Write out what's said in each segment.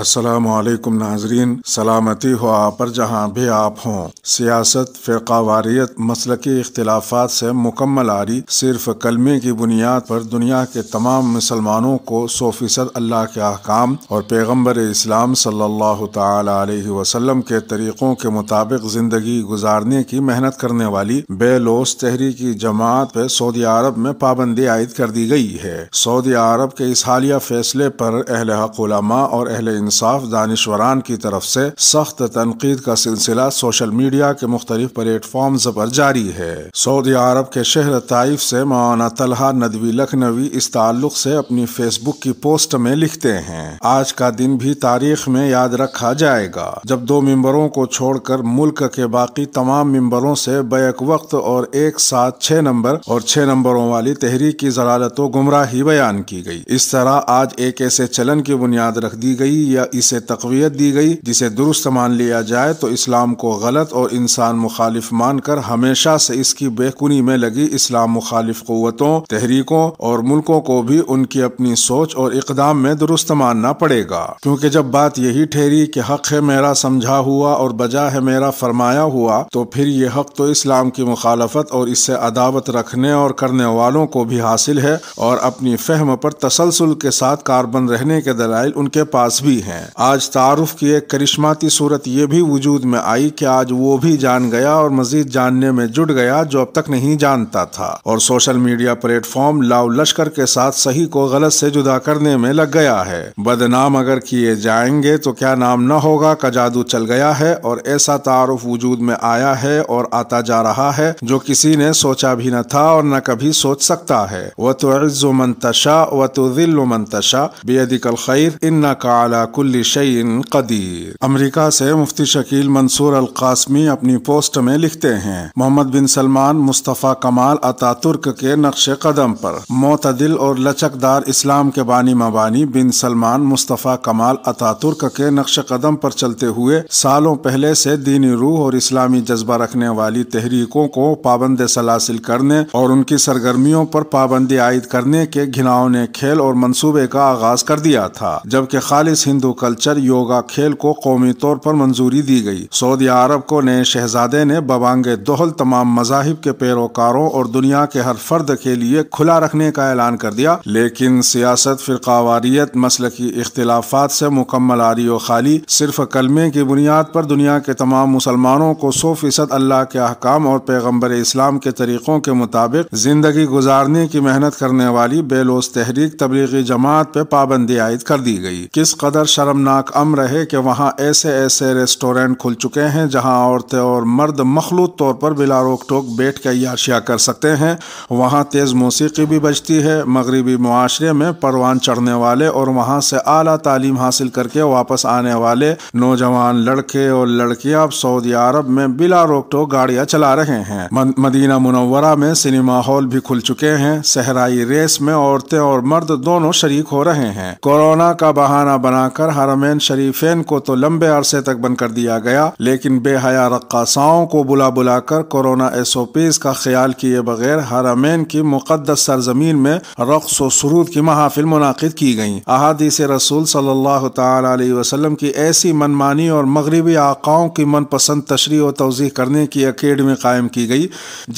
अस्सलाम नाजरीन सलामती हो आप पर जहाँ भी आप हों सियासत फ़िरकावारियत मसलकी इख्तलाफात से मुकम्मल आरी सिर्फ कलमे की बुनियाद पर दुनिया के तमाम मुसलमानों को सौ फीसद अल्लाह के अहकाम और पैगम्बर इस्लाम सल्लल्लाहु अलैहि वसल्लम के तरीक़ों के मुताबिक ज़िंदगी गुजारने की मेहनत करने वाली बेलोस तहरीकी जमात पर सऊदी अरब में पाबंदी आयद कर दी गई है सऊदी अरब के इस हालिया फैसले पर अहल हक और अहल इंसाफ दानश्वरान की तरफ से सख्त तनकीद का सिलसिला सोशल मीडिया के मुख्तलिफ प्लेटफॉर्म आरोप जारी है सऊदी अरब के शहर ताइफ ऐसी मौना तलहा नदवी लखनवी इस ताल्लुक ऐसी अपनी फेसबुक की पोस्ट में लिखते है आज का दिन भी तारीख में याद रखा जाएगा जब दो मेम्बरों को छोड़ कर मुल्क के बाकी तमाम मेम्बरों ऐसी बैक वक्त और एक साथ छह नंबर और छह नंबरों वाली तहरीक की जलालत गुमराह ही बयान की गयी इस तरह आज एक ऐसे चलन की बुनियाद रख दी गयी या इसे तकवीत दी गई जिसे दुरुस्त मान लिया जाए तो इस्लाम को गलत और इंसान मुखालिफ मानकर हमेशा से इसकी बेकुनी में लगी इस्लाम मुखालिफ क़वतों तहरीकों और मुल्कों को भी उनकी अपनी सोच और इकदाम में दुरुस्त मानना पड़ेगा क्योंकि जब बात यही ठहरी कि हक है मेरा समझा हुआ और बजा है मेरा फरमाया हुआ तो फिर ये हक तो इस्लाम की मुखालफत और इससे अदावत रखने और करने वालों को भी हासिल है और अपनी फहम पर तसलसल के साथ कारबंद रहने के दलाइल उनके पास भी हैं आज तारुफ की एक करिश्माती सूरत ये भी वजूद में आई कि आज वो भी जान गया और मजीद जानने में जुट गया जो अब तक नहीं जानता था और सोशल मीडिया प्लेटफॉर्म लाव लश्कर के साथ सही को गलत से जुदा करने में लग गया है बदनाम अगर किए जाएंगे तो क्या नाम न होगा का जादू चल गया है और ऐसा तारुफ वजूद में आया है और आता जा रहा है जो किसी ने सोचा भी न था और न कभी सोच सकता है वह तो मंतशा व तो दिल्ल मंतशा बेदिकल खैर इन्ना का कुल शयन कदीर अमरीका से मुफ्ती शकील मंसूर अल कासमी अपनी पोस्ट में लिखते हैं मोहम्मद बिन सलमान मुस्तफ़ा कमाल अता तुर्क के नक्श कदम पर मोतदिल और लचकदार इस्लाम के बानी मबानी बिन सलमान मुस्तफ़ा कमाल अता तुर्क के नक्श कदम पर चलते हुए सालों पहले से दीनी रूह और इस्लामी जज्बा रखने वाली तहरीकों को पाबंद सलासिल करने और उनकी सरगर्मियों पर पाबंदी आयद करने के ने खेल और मंसूबे का आगाज कर दिया था जबकि खालिश हिंद हिंदू कल्चर योगा खेल को कौमी तौर पर मंजूरी दी गई सऊदी अरब को नए शहजादे ने बबांग दोहल तमाम मजाहिब के पैरोकारों और दुनिया के हर फर्द के लिए खुला रखने का ऐलान कर दिया लेकिन सियासत फिरकावारियत मसल की इख्तलाफात से मुकम्मल आरियो खाली सिर्फ कलमे की बुनियाद पर दुनिया के तमाम मुसलमानों को सौ फीसद अल्लाह के अहकाम और पैगम्बर इस्लाम के तरीक़ों के मुताबिक जिंदगी गुजारने की मेहनत करने वाली बेलोस तहरीक तबलीगी जमात पर पाबंदी आयद कर दी गई किस कदर शर्मनाक अम है कि वहाँ ऐसे ऐसे रेस्टोरेंट खुल चुके हैं जहाँ औरतें और मर्द मखलूत तौर पर बिला रोक टोक बैठ कर याशिया कर सकते हैं वहाँ तेज़ मौसीकी भी बजती है मगरबी माशरे में परवान चढ़ने वाले और वहाँ से अली तालीम हासिल करके वापस आने वाले नौजवान लड़के और लड़कियाँ अब सऊदी अरब में बिला रोक टोक गाड़ियाँ चला रहे हैं मदीना मुनवरा में सिनेमा हॉल भी खुल चुके हैं सहराई रेस में औरतें और मर्द दोनों शरीक हो रहे हैं कोरोना का बहाना बनाकर कर हरमैन शरीफेन को तो लंबे अरसे तक बंद कर दिया गया लेकिन बेहया रक्साओं को बुला बुलाकर कोरोना एस ओ पीज का ख्याल किए बगैर हरमैन की मुकदस सरजमीन में रक्स व की महाफिल मुनद की गयी अहादीस रसूल सल्लल्लाहु अलैहि वसल्लम की ऐसी मनमानी और मगरबी आकाओं की मनपसंद तशरी व तोज़ी करने की अकेडमी कायम की गई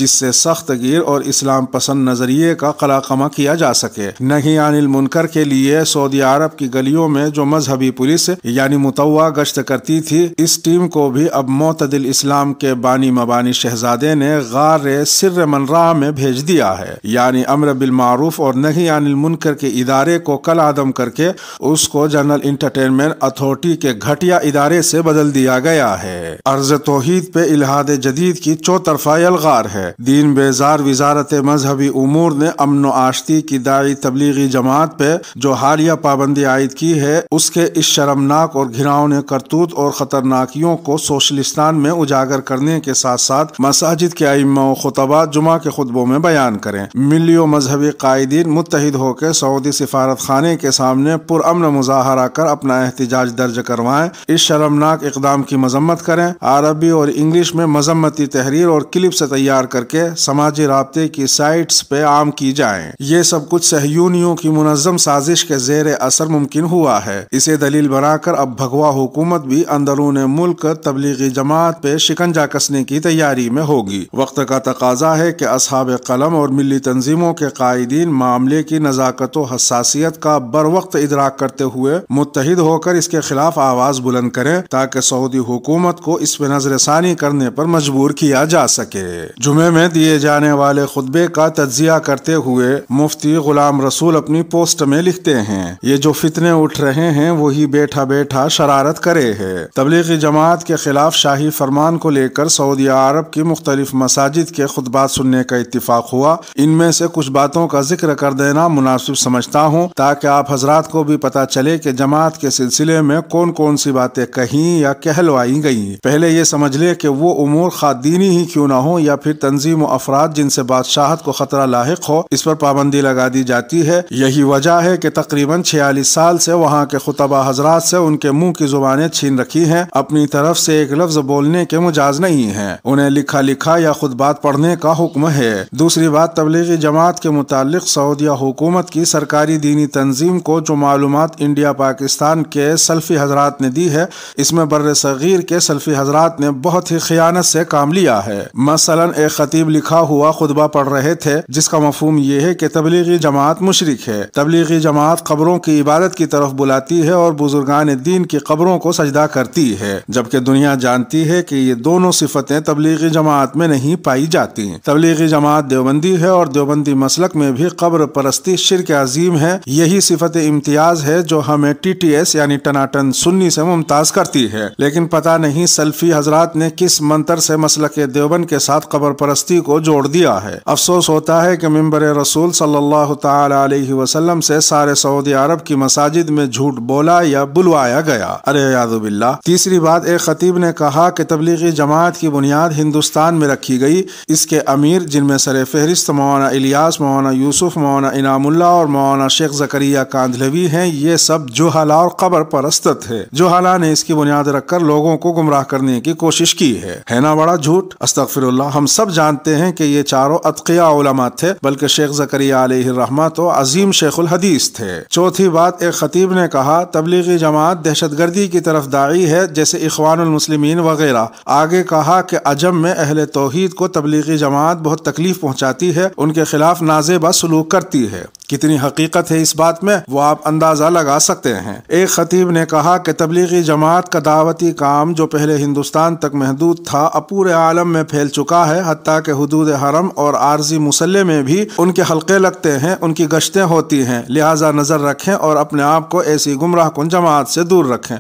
जिससे सख्त गिर और इस्लाम पसंद नजरिए का कलाकमा किया जा सके नहीं अनिल मुनकर के लिए सऊदी अरब की गलियों में जो मज मजहबी पुलिस यानी मुतवा गश्त करती थी इस टीम को भी अब मोतदिल इस्लाम के बानी मबानी शहजादे ने गार सिर मनरा में भेज दिया है यानी अमर मारूफ और नहीं अनिल मुनकर के इदारे को कल आदम करके उसको जनरल इंटरटेनमेंट अथॉरिटी के घटिया इदारे से बदल दिया गया है अर्ज तोहद पे इलाहाद जदीद की चौतरफा अलगार है दीन बेजार वजारत मजहबी उमूर ने अमन आशती की दाई तबलीगी जमात पे जो हालिया पाबंदी आयद की है उसके उसके इस शर्मनाक और घिरावने करतूत और ख़तरनाकियों को सोशलिस्तान में उजागर करने के साथ साथ मसाजिद के आइमा खुतबा जुमा के खुतबों में बयान करें मिलियो मजहबी कायदीन मुतहद होकर सऊदी सिफारत खाने के सामने पुरमन मुजाहरा कर अपना एहतजाज दर्ज करवाएं इस शर्मनाक इकदाम की मजम्मत करें अरबी और इंग्लिश में मजम्मती तहरीर और क्लिप्स तैयार करके समाजी रबते की साइट्स पे आम की जाए ये सब कुछ सहयूनियों की मुनजम साजिश के जेर असर मुमकिन हुआ है इस इसे दलील बनाकर अब भगवा हुकूमत भी अंदरून मुल्क तबलीगी जमात पे शिकंजा कसने की तैयारी में होगी वक्त का तकाजा है की असहाब कलम और मिली तंजीमों के कायदीन मामले की नज़ाकत हसासीत का बर वक्त इदराक करते हुए मुतहद होकर इसके खिलाफ आवाज़ बुलंद करें ताकि सऊदी हुकूमत को इस पर नजर षानी करने पर मजबूर किया जा सके जुमे में दिए जाने वाले खुतबे का तजिया करते हुए मुफ्ती गुलाम रसूल अपनी पोस्ट में लिखते हैं ये जो फितने उठ रहे हैं वही बैठा बैठा शरारत करे है तबलीगी जमात के खिलाफ शाही फरमान को लेकर सऊदी अरब की मुख्तलिफ मसाजिद के खुतबात सुनने का इतफाक हुआ इनमें से कुछ बातों का जिक्र कर देना मुनासिब समझता हूँ ताकि आप हजरात को भी पता चले की जमात के सिलसिले में कौन कौन सी बातें कही या कहलवाई गयी पहले ये समझ ले की वो उमूर खादीनी ही क्यूँ ना हो या फिर तंजीम अफराद जिनसे बादशाहत को खतरा लाक हो इस पर पाबंदी लगा दी जाती है यही वजह है की तकरीबन छियालीस साल ऐसी वहाँ के खुतबा मुशतबा हजरात से उनके मुंह की जुबानें छीन रखी हैं अपनी तरफ से एक लफ्ज बोलने के मुजाज नहीं है उन्हें लिखा लिखा या खुद बात पढ़ने का हुक्म है दूसरी बात तबलीगी जमात के मुतालिक सऊदिया हुकूमत की सरकारी दीनी तंजीम को जो मालूम इंडिया पाकिस्तान के सल्फी हजरात ने दी है इसमें बर सग़ीर के सल्फी हजरात ने बहुत ही खयानत से काम लिया है मसलन एक खतीब लिखा हुआ खुतबा पढ़ रहे थे जिसका मफहम यह है कि तबलीगी जमात मुशरक है तबलीगी जमात खबरों की इबादत की तरफ बुलाती है और बुजुर्गान दीन की कब्रों को सजदा करती है जबकि दुनिया जानती है की ये दोनों सिफतें तबलीगी जमात में नहीं पाई जाती तबलीगी जमात देवबंदी है और देवबंदी मसलक में भी कब्र परस्ती के अजीम है यही सिफत इम्तियाज है जो हमें टी टी एस यानी टनाटन सुन्नी से मुमताज करती है लेकिन पता नहीं सल्फी हजरात ने किस मंतर से मसल के देवबंद के साथ कबर परस्ती को जोड़ दिया है अफसोस होता है की मम्बर रसूल सल्लाम ऐसी सारे सऊदी अरब की मसाजिद में झूठ बोल बोला या बुलवाया गया अरे यादुबिल्ला तीसरी बात एक खतीब ने कहा की तबलीगी जमात की बुनियाद हिंदुस्तान में रखी गई इसके अमीर जिनमें सर फहरिस्त मौना इलियास मौना यूसुफ मौना इनामुल्ला और मौना शेख जकरिया कांधलवी है ये सब जोहला और कबर परस्त है जोहला ने इसकी बुनियाद रखकर लोगों को गुमराह करने की कोशिश की है है ना बड़ा झूठ अस्तफिर हम सब जानते हैं की ये चारों अतकिया उलमा थे बल्कि शेख जकरिया तो अजीम शेख उल हदीस थे चौथी बात एक खतीब ने कहा तबलीगी जमात दहशतगर्दी की तरफ दाई है जैसे इखवानमसलिमिन वगैरह आगे कहा कि अजम में अहल तोहद को तबलीगी जमात बहुत तकलीफ पहुँचाती है उनके खिलाफ नाजेबा सलूक करती है कितनी हकीकत है इस बात में वो आप अंदाजा लगा सकते हैं एक खतीब ने कहा कि तबलीगी जमात का दावती काम जो पहले हिंदुस्तान तक महदूद था अब पूरे आलम में फैल चुका है हती के हदूद हरम और आर्जी मुसल्ले में भी उनके हल्के लगते हैं उनकी गश्तें होती हैं लिहाजा नज़र रखें और अपने आप को ऐसी गुमराह कन जमात से दूर रखें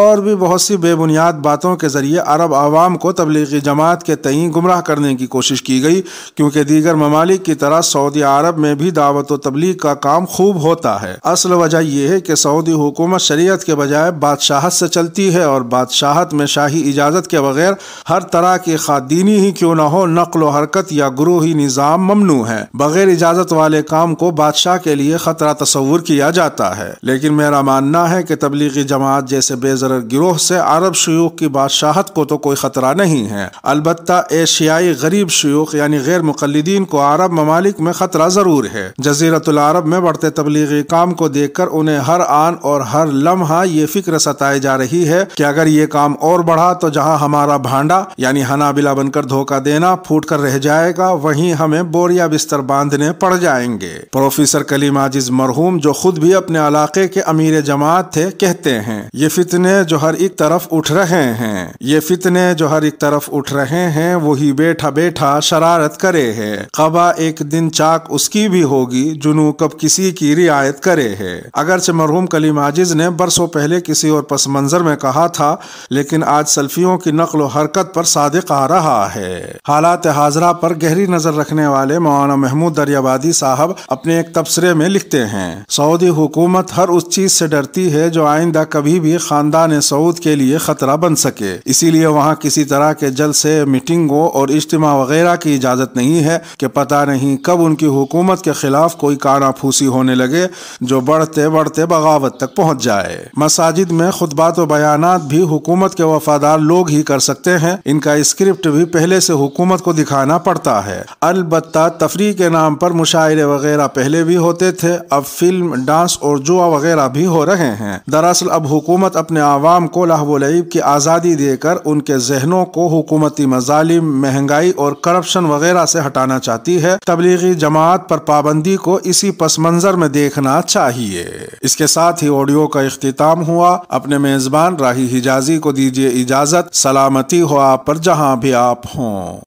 और भी बहुत सी बेबुनियाद बातों के ज़रिए अरब आवाम को तबलीगी जमात के तयी गुमराह करने की कोशिश की गई क्योंकि दीगर ममालिक की तरह सऊदी अरब में भी दावत तबलीग का काम खूब होता है असल वजह यह है कि सऊदी हुकूमत शरीयत के बजाय बादशाहत से चलती है और बादशाहत में शाही इजाज़त के बगैर हर तरह की खादीनी ही क्यों न हो नकल व हरकत या ग्रोही निज़ाम ममनू है बगैर इजाज़त वाले काम को बादशाह के लिए खतरा तस्वूर किया जाता है लेकिन मेरा मानना है कि तबलीगी जमात जैसे बेजर गिरोह से अरब शयूख की बादशाहत को तो कोई ख़तरा नहीं है अलबत् एशियाई गरीब शयूख यानी गैर मुकलदीन को अरब ममालिक में ख़तरा ज़रूर है जजीरत अरब में बढ़ते तबलीगी काम को देखकर उन्हें हर आन और हर लम्हा ये फिक्र सताई जा रही है कि अगर ये काम और बढ़ा तो जहाँ हमारा भांडा यानी हनाबिला बनकर धोखा देना फूट कर रह जाएगा वहीं हमें बोरिया बिस्तर बांधने पड़ जाएंगे प्रोफेसर कलीम आजिज मरहूम जो खुद भी अपने इलाके के अमीर जमात थे कहते हैं ये फितने जो हर एक तरफ उठ रहे हैं ये फितने जो हर एक तरफ उठ रहे हैं वही बैठा बैठा शरारत करे है कबा एक दिन चाक उसकी भी होगी जो जुनू कब किसी की रियायत करे है अगरचे मरहूम कलीम आजिज ने बरसों पहले किसी और पस मंजर में कहा था लेकिन आज सल्फियों की नकल हरकत पर सादिक आ रहा है हालात हाजरा पर गहरी नजर रखने वाले मौलाना महमूद दरियाबादी साहब अपने एक तबसरे में लिखते हैं सऊदी हुकूमत हर उस चीज से डरती है जो आइंदा कभी भी खानदान सऊद के लिए खतरा बन सके इसीलिए वहाँ किसी तरह के जलसे मीटिंगों और इज्तम वगैरह की इजाजत नहीं है कि पता नहीं कब उनकी हुकूमत के खिलाफ कोई फूसी होने लगे जो बढ़ते बढ़ते बगावत तक पहुँच जाए मसाजिद में खुतबात व भी हुकूमत के वफादार लोग ही कर सकते हैं इनका स्क्रिप्ट भी पहले से हुकूमत को दिखाना पड़ता है अलबत् तफरी के नाम पर मुशायरे वगैरह पहले भी होते थे अब फिल्म डांस और जुआ वगैरह भी हो रहे हैं दरअसल अब हुकूमत अपने आवाम को लाहबोलब की आज़ादी देकर उनके जहनों को हुकूमती मजालिम महंगाई और करप्शन वगैरह से हटाना चाहती है तबलीगी जमात पर पाबंदी को इसी पस मंजर में देखना चाहिए इसके साथ ही ऑडियो का अख्तितम हुआ अपने मेजबान राही हिजाजी को दीजिए इजाजत सलामती हो आप पर जहाँ भी आप हों